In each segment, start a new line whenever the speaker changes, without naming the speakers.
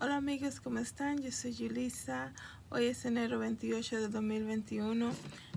Hola amigos, ¿cómo están? Yo soy Julissa, Hoy es enero 28 de 2021.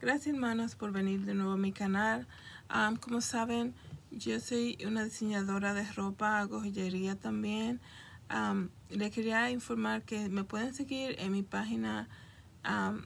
Gracias hermanos por venir de nuevo a mi canal. como saben, yo soy una diseñadora de ropa, hago joyería también. les quería informar que me pueden seguir en mi página um,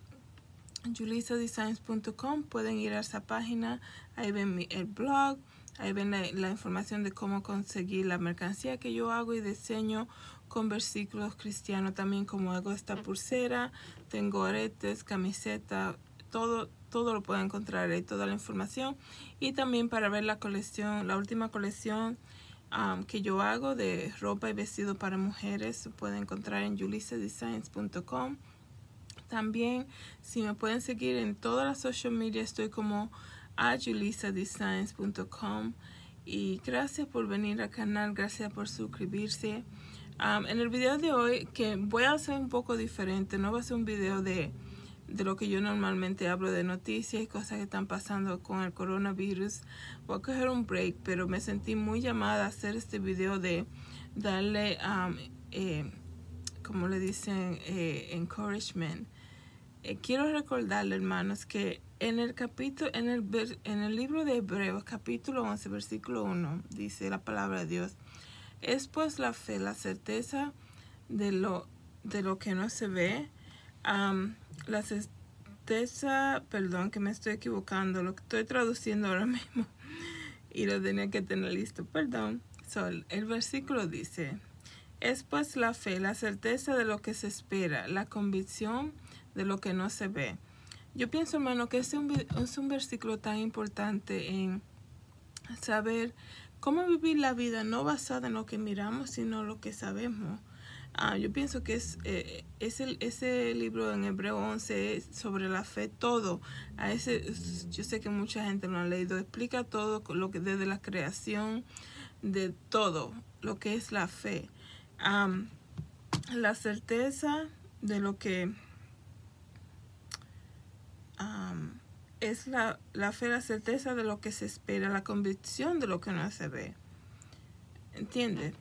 Pueden ir a esa página, ahí ven el blog. Ahí ven la información de cómo conseguir la mercancía que yo hago y diseño con versículos cristianos también como hago esta pulsera, tengo aretes, camiseta, todo, todo lo pueden encontrar ahí, toda la información. Y también para ver la colección, la última colección um, que yo hago de ropa y vestido para mujeres, se puede encontrar en julissadesigns.com También, si me pueden seguir en todas las social media, estoy como a julissadesigns.com Y gracias por venir al canal, gracias por suscribirse en el video de hoy, que voy a hacer un poco diferente, no va a ser un video de, lo que yo normalmente hablo de noticias y cosas que están pasando con el coronavirus. Voy a coger un break, pero me sentí muy llamada a hacer este video de darle, um, eh, como le dicen, eh, encouragement. Eh, quiero recordarle, hermanos, que en el capítulo, en el, en el libro de Hebreos, capítulo 11, versículo 1, dice la palabra de Dios es pues la fe, la certeza de lo, de lo que no se ve, la certeza, perdón que me estoy equivocando, lo que estoy traduciendo ahora mismo y lo tenía que tener listo, perdón. So, el versículo dice, es pues la fe, la certeza de lo que se espera, la convicción de lo que no se ve. Yo pienso, hermano, que es un, es un versículo tan importante en saber cómo vivir la vida no basada en lo que miramos, sino lo que sabemos. Ah, yo pienso que es, eh, es ese libro en Hebreo 11 es sobre la fe, todo. A ese, yo sé que mucha gente lo ha leído. Explica todo, lo que desde la creación de todo, lo que es la fe. la certeza de lo que es la, la fe, la certeza de lo que se espera, la convicción de lo que no se ve. ¿Entiendes?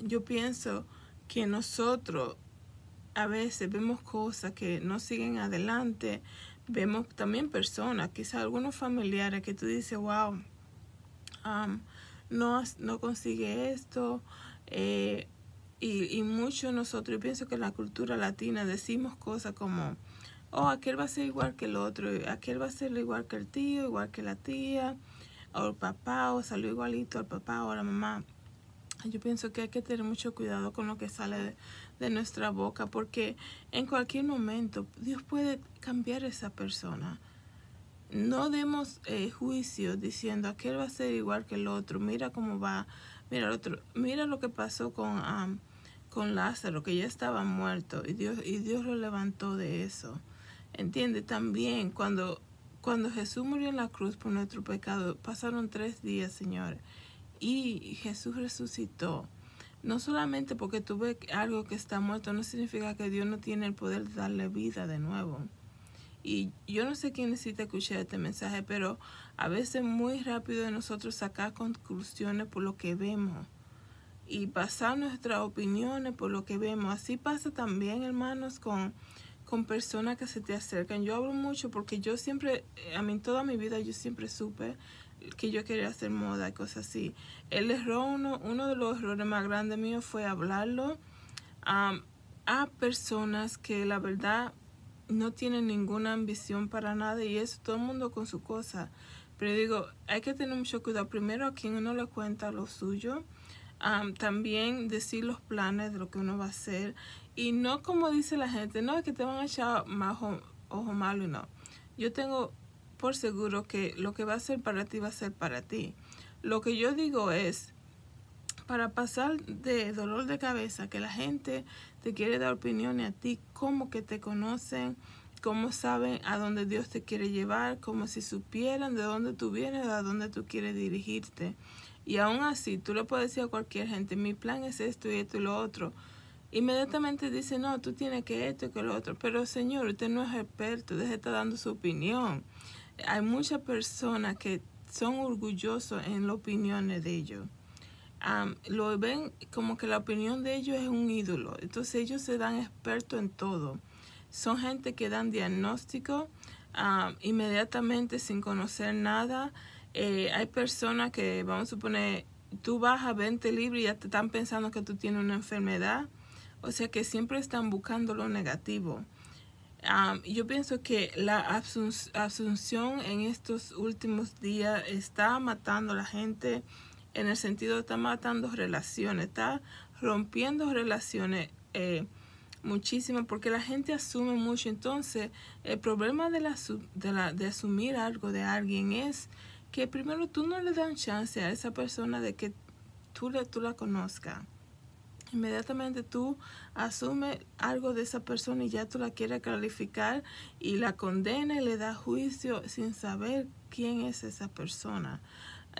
Yo pienso que nosotros a veces vemos cosas que no siguen adelante, vemos también personas, quizás algunos familiares que tú dices, wow, um, no, no consigue esto. Eh, y, y nosotros, yo pienso que en la cultura latina decimos cosas como, oh, aquel va a ser igual que el otro, aquel va a ser igual que el tío, igual que la tía, o el papá, o salió igualito al papá o a la mamá. Yo pienso que hay que tener mucho cuidado con lo que sale de, nuestra boca, porque en cualquier momento Dios puede cambiar esa persona. No demos eh, juicio diciendo aquel va a ser igual que el otro, mira cómo va, mira el otro, mira lo que pasó con, con Lázaro, que ya estaba muerto y Dios, y Dios lo levantó de eso. Entiende también cuando, cuando Jesús murió en la cruz por nuestro pecado, pasaron tres días, Señor, y Jesús resucitó. No solamente porque tuve algo que está muerto, no significa que Dios no tiene el poder de darle vida de nuevo. Y yo no sé quién necesita escuchar este mensaje, pero a veces muy rápido de nosotros sacar conclusiones por lo que vemos y pasar nuestras opiniones por lo que vemos. Así pasa también, hermanos, con con personas que se te acercan. Yo hablo mucho porque yo siempre, eh, a mí toda mi vida yo siempre supe que yo quería hacer moda y cosas así. El error, uno, uno de los errores más grandes míos fue hablarlo a personas que la verdad no tienen ninguna ambición para nada y es todo el mundo con su cosa. Pero digo, hay que tener mucho cuidado. Primero a quien uno le cuenta lo suyo. también decir los planes de lo que uno va a hacer y no como dice la gente, no es que te van a echar más ojo malo, no. Yo tengo por seguro que lo que va a ser para ti va a ser para ti. Lo que yo digo es, para pasar de dolor de cabeza, que la gente te quiere dar opiniones a ti, cómo que te conocen, cómo saben a dónde Dios te quiere llevar, como si supieran de dónde tú vienes, a dónde tú quieres dirigirte. Y aún así, tú le puedes decir a cualquier gente, mi plan es esto y esto y lo otro, Inmediatamente dice, no, tú tienes que esto y que lo otro. Pero señor, usted no es experto, deje estar dando su opinión. Hay muchas personas que son orgullosos en las opiniones de ellos. lo ven como que la opinión de ellos es un ídolo. Entonces ellos se dan expertos en todo. Son gente que dan diagnóstico inmediatamente sin conocer nada. Eh, hay personas que, vamos a suponer, tú vas a 20 libras y ya te están pensando que tú tienes una enfermedad. O sea que siempre están buscando lo negativo. yo pienso que la asunción en estos últimos días está matando a la gente en el sentido de está matando relaciones, está rompiendo relaciones eh, muchísimo porque la gente asume mucho. Entonces, el problema de, de, asumir algo de alguien es que primero tú no le das chance a esa persona de que tú, le, tú la conozcas. Inmediatamente tú asumes algo de esa persona y ya tú la quieres calificar y la condena y le da juicio sin saber quién es esa persona.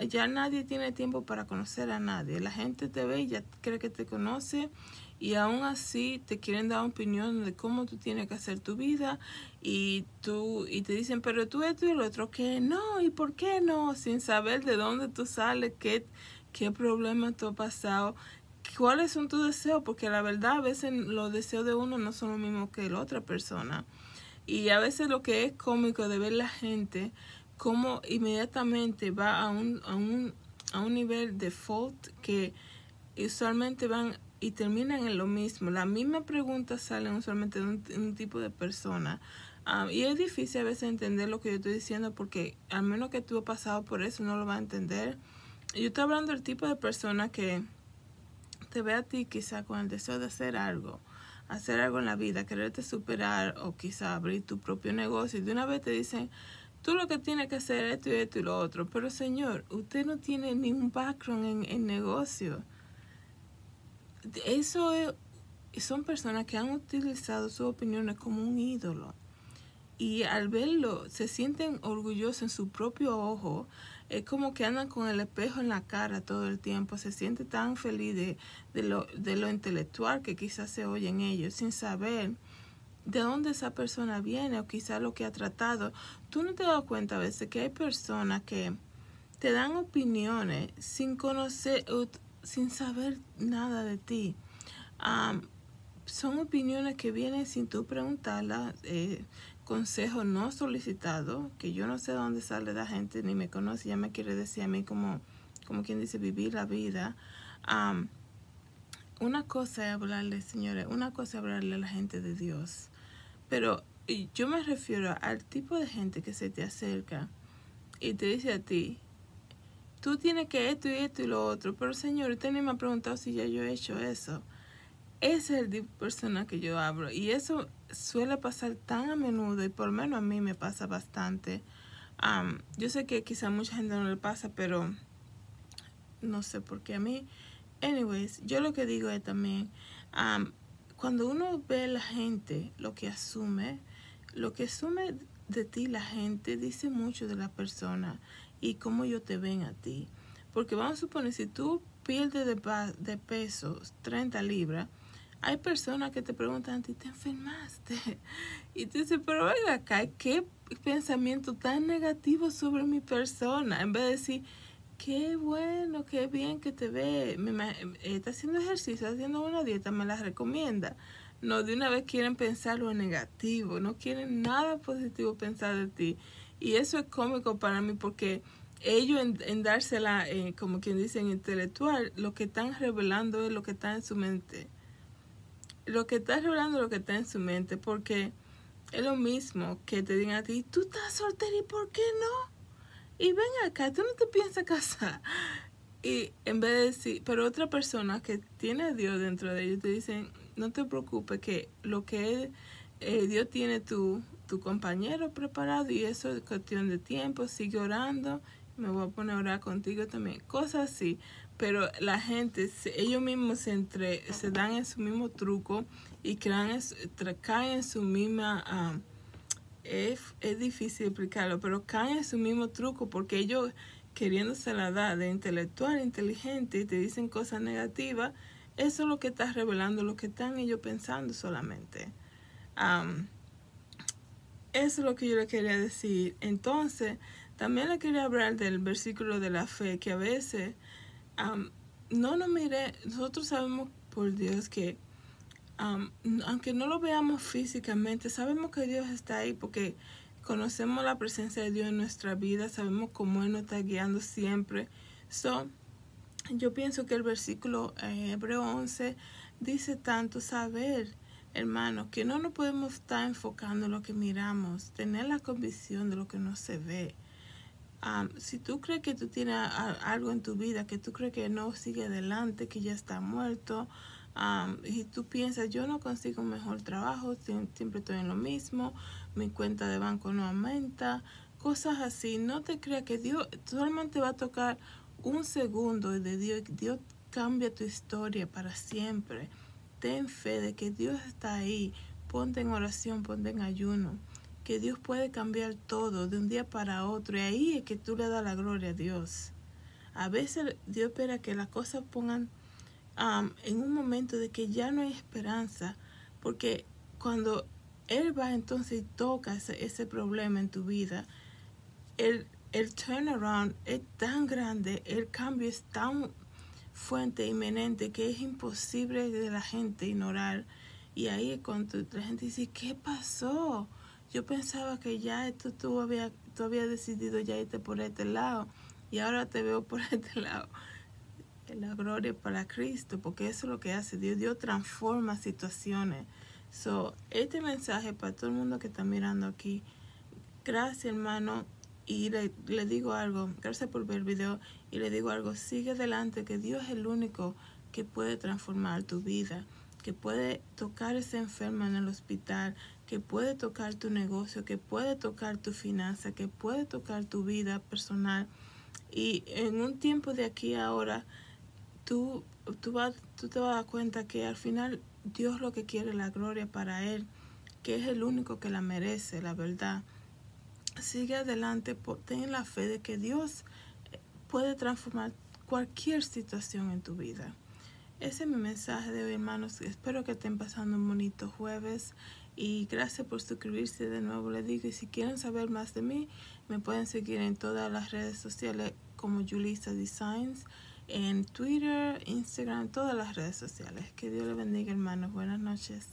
Ya nadie tiene tiempo para conocer a nadie. La gente te ve y ya cree que te conoce y aún así te quieren dar opinión de cómo tú tienes que hacer tu vida y tú y te dicen, pero tú esto y el otro que no y por qué no, sin saber de dónde tú sales, qué, qué problema tú has pasado, cuáles son tus deseos, porque la verdad a veces los deseos de uno no son lo mismo que la otra persona. Y a veces lo que es cómico de ver la gente, cómo inmediatamente va a un, a un, nivel de fault que usualmente van y terminan en lo mismo. la misma preguntas salen usualmente de un, tipo de persona. Ah, y es difícil a veces entender lo que yo estoy diciendo porque al menos que tú has pasado por eso no lo va a entender. Yo estoy hablando del tipo de persona que te ve a ti quizá con el deseo de hacer algo, hacer algo en la vida, quererte superar o quizá abrir tu propio negocio y de una vez te dicen, tú lo que tienes que hacer es esto y esto y lo otro, pero señor, usted no tiene ni un background en, en negocio. Eso son personas que han utilizado sus opiniones como un ídolo y al verlo se sienten orgullosos en su propio ojo. Es como que andan con el espejo en la cara todo el tiempo. Se siente tan feliz de, lo, intelectual que quizás se oye en ellos, sin saber de dónde esa persona viene o quizás lo que ha tratado. Tú no te das cuenta a veces que hay personas que te dan opiniones sin conocer, sin saber nada de ti. son opiniones que vienen sin tú preguntarlas. Eh, consejo no solicitado, que yo no sé dónde sale la gente, ni me conoce, ya me quiere decir a mí como, como quien dice vivir la vida. una cosa es hablarle, señores, una cosa es hablarle a la gente de Dios, pero yo me refiero al tipo de gente que se te acerca y te dice a ti, tú tienes que esto y esto y lo otro, pero Señor, usted ni me ha preguntado si ya yo he hecho eso. Ese es el tipo persona que yo hablo. Y eso suele pasar tan a menudo y por lo menos a mí me pasa bastante. yo sé que quizá mucha gente no le pasa, pero no sé por qué a mí. Anyways, yo lo que digo es también, cuando uno ve la gente, lo que asume, lo que asume de ti la gente dice mucho de la persona y cómo yo te ven a ti. Porque vamos a suponer, si tú pierdes de, de peso 30 libras, hay personas que te preguntan, ¿te enfermaste? Y tú dices, pero oiga, acá, qué pensamiento tan negativo sobre mi persona. En vez de decir, qué bueno, qué bien que te ve, está haciendo ejercicio, haciendo una dieta, me la recomienda. No, de una vez quieren pensar lo negativo, no quieren nada positivo pensar de ti. Y eso es cómico para mí porque ellos en, dársela, eh, como quien dice, en intelectual, lo que están revelando es lo que está en su mente lo que estás es lo que está en su mente, porque es lo mismo que te digan a ti, tú estás soltera y ¿por qué no? Y ven acá, tú no te piensas casar. Y en vez de decir, pero otra persona que tiene a Dios dentro de ellos te dicen, no te preocupes que lo que eh, Dios tiene tu, tu compañero preparado y eso es cuestión de tiempo, sigue orando me voy a poner a orar contigo también, cosas así. Pero la gente, ellos mismos se, entre, se dan en su mismo truco y crean, caen en su misma... es, difícil explicarlo, pero caen en su mismo truco porque ellos queriéndose la edad de intelectual, inteligente y te dicen cosas negativas, eso es lo que estás revelando, lo que están ellos pensando solamente. eso es lo que yo le quería decir. Entonces, también le quería hablar del versículo de la fe, que a veces no nos mire, nosotros sabemos por Dios que aunque no lo veamos físicamente, sabemos que Dios está ahí porque conocemos la presencia de Dios en nuestra vida, sabemos cómo Él nos está guiando siempre. So, yo pienso que el versículo eh, Hebreo 11 dice tanto saber, hermano, que no nos podemos estar enfocando en lo que miramos, tener la convicción de lo que no se ve si tú crees que tú tienes algo en tu vida que tú crees que no sigue adelante, que ya está muerto, y tú piensas, yo no consigo un mejor trabajo, siempre estoy en lo mismo, mi cuenta de banco no aumenta, cosas así, no te creas que Dios solamente va a tocar un segundo de Dios, Dios cambia tu historia para siempre. Ten fe de que Dios está ahí. Ponte en oración, ponte en ayuno que Dios puede cambiar todo de un día para otro y ahí es que tú le das la gloria a Dios. A veces Dios espera que las cosas pongan um, en un momento de que ya no hay esperanza, porque cuando Él va entonces y toca ese, problema en tu vida, el, el turnaround es tan grande, el cambio es tan fuente inminente que es imposible de la gente ignorar. Y ahí cuando la gente dice, ¿qué pasó? yo pensaba que ya esto tú habías había decidido ya irte por este lado y ahora te veo por este lado. La gloria para Cristo, porque eso es lo que hace Dios. Dios transforma situaciones. So, este mensaje para todo el mundo que está mirando aquí. Gracias, hermano. Y le, digo algo. Gracias por ver el video. Y le digo algo. Sigue adelante, que Dios es el único que puede transformar tu vida, que puede tocar ese enfermo en el hospital, que puede tocar tu negocio, que puede tocar tu finanza, que puede tocar tu vida personal. Y en un tiempo de aquí a ahora, tú, tú, te vas a dar cuenta que al final Dios lo que quiere es la gloria para Él, que es el único que la merece, la verdad. Sigue adelante, ten la fe de que Dios eh, puede transformar cualquier situación en tu vida. Ese es mi mensaje de hoy, hermanos. Espero que estén pasando un bonito jueves. Y gracias por suscribirse de nuevo, les digo. Y si quieren saber más de mí, me pueden seguir en todas las redes sociales como Julissa Designs, en Twitter, Instagram, todas las redes sociales. Que Dios les bendiga, hermanos. Buenas noches.